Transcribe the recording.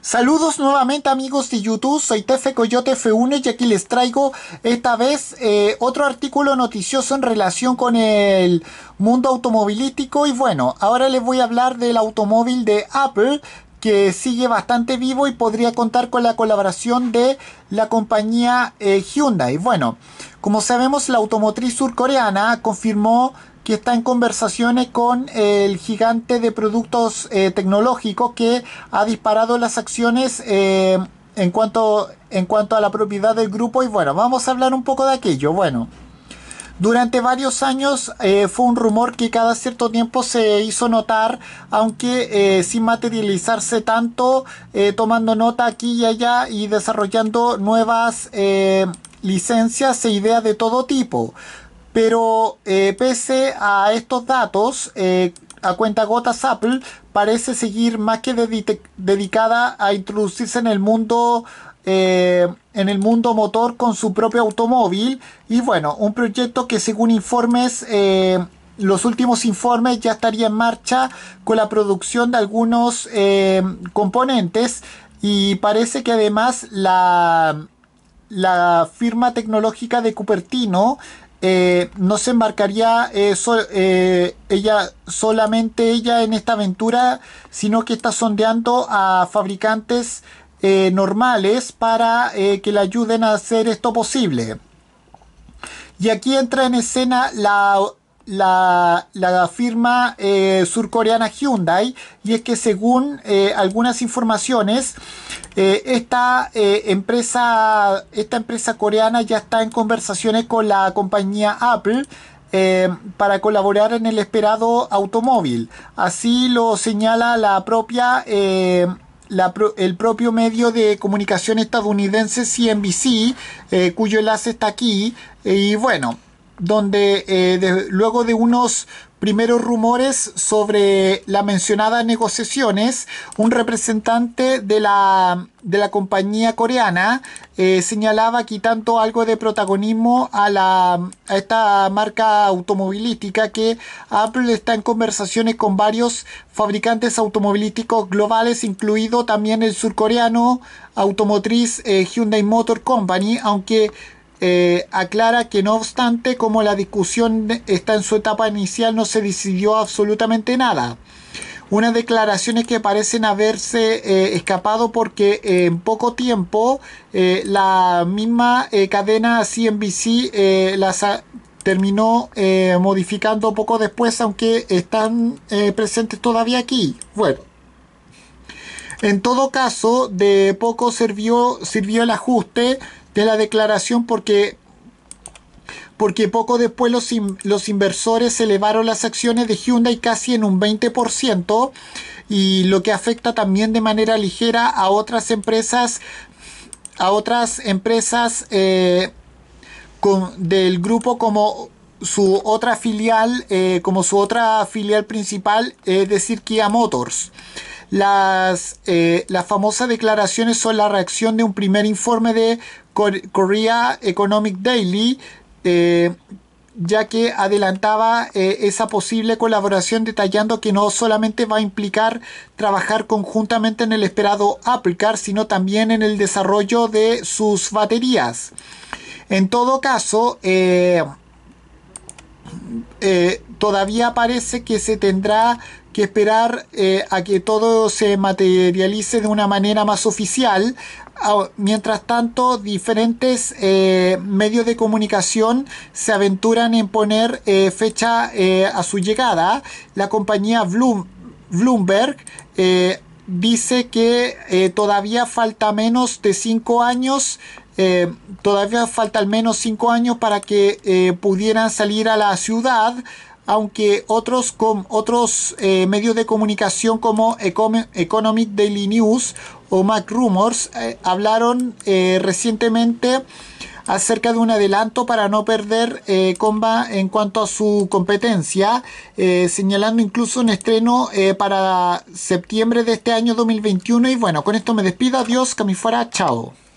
Saludos nuevamente amigos de YouTube, soy Tefe Coyote F1 y aquí les traigo esta vez eh, otro artículo noticioso en relación con el mundo automovilístico y bueno, ahora les voy a hablar del automóvil de Apple que sigue bastante vivo y podría contar con la colaboración de la compañía Hyundai eh, Hyundai. Bueno, como sabemos la automotriz surcoreana confirmó que está en conversaciones con el gigante de productos eh, tecnológicos que ha disparado las acciones eh, en, cuanto, en cuanto a la propiedad del grupo. Y bueno, vamos a hablar un poco de aquello. Bueno. Durante varios años eh, fue un rumor que cada cierto tiempo se hizo notar, aunque sin materializarse tanto, tomando nota aquí y allá y desarrollando nuevas licencias e ideas de todo tipo. Pero eh, pese a estos datos, eh, a cuenta gotas Apple parece seguir más que dedicada a introducirse en el mundo eh, en el mundo motor con su propio automóvil y bueno un proyecto que según informes los últimos informes ya estaría en marcha con la producción de algunos componentes y parece que además la la firma tecnológica de Cupertino eh, no se embarcaría eh, eh, ella solamente ella en esta aventura, sino que está sondeando a fabricantes eh, normales para que le ayuden a hacer esto posible. Y aquí entra en escena la la, firma eh, surcoreana Hyundai y es que según eh, algunas informaciones eh, esta, empresa, esta empresa coreana ya está en conversaciones con la compañía Apple para colaborar en el esperado automóvil. Así lo señala la propia, el propio medio de comunicación estadounidense CNBC, cuyo enlace está aquí. Y bueno, donde eh, luego de unos primeros rumores sobre las mencionadas negociaciones, un representante de la, de la compañía coreana eh, señalaba quitando algo de protagonismo a, la, a esta marca automovilística que Apple está en conversaciones con varios fabricantes automovilísticos globales, incluido también el surcoreano automotriz eh, Hyundai Motor Company, aunque eh, aclara que no obstante, como la discusión está en su etapa inicial, no se decidió absolutamente nada. Unas declaraciones que parecen haberse eh, escapado porque eh, en poco tiempo la misma cadena CNBC las terminó modificando poco después, aunque están presentes todavía aquí. Bueno. En todo caso, de poco sirvió, sirvió el ajuste, es la declaración porque porque poco después los, los, inversores elevaron las acciones de Hyundai casi en un 20% y lo que afecta también de manera ligera a otras empresas a otras empresas eh, con, del grupo como su otra filial eh, como su otra filial principal es decir Kia Motors las, eh, las famosas declaraciones son la reacción de un primer informe de Korea Economic Daily, eh, ya que adelantaba eh, esa posible colaboración detallando que no solamente va a implicar trabajar conjuntamente en el esperado Apple Car, sino también en el desarrollo de sus baterías. En todo caso, eh, eh, todavía parece que se tendrá que esperar eh, a que todo se materialice de una manera más oficial. Ah, mientras tanto, diferentes eh, medios de comunicación se aventuran en poner fecha a su llegada. La compañía Bloomberg dice que todavía falta menos de cinco años eh, todavía falta al menos cinco años para que eh, pudieran salir a la ciudad, aunque otros, con otros eh, medios de comunicación como Economic Daily News o Mac Rumors hablaron recientemente acerca de un adelanto para no perder comba en cuanto a su competencia, señalando incluso un estreno para septiembre de este año 2021. Y bueno, con esto me despido. Adiós, que fuera. Chao.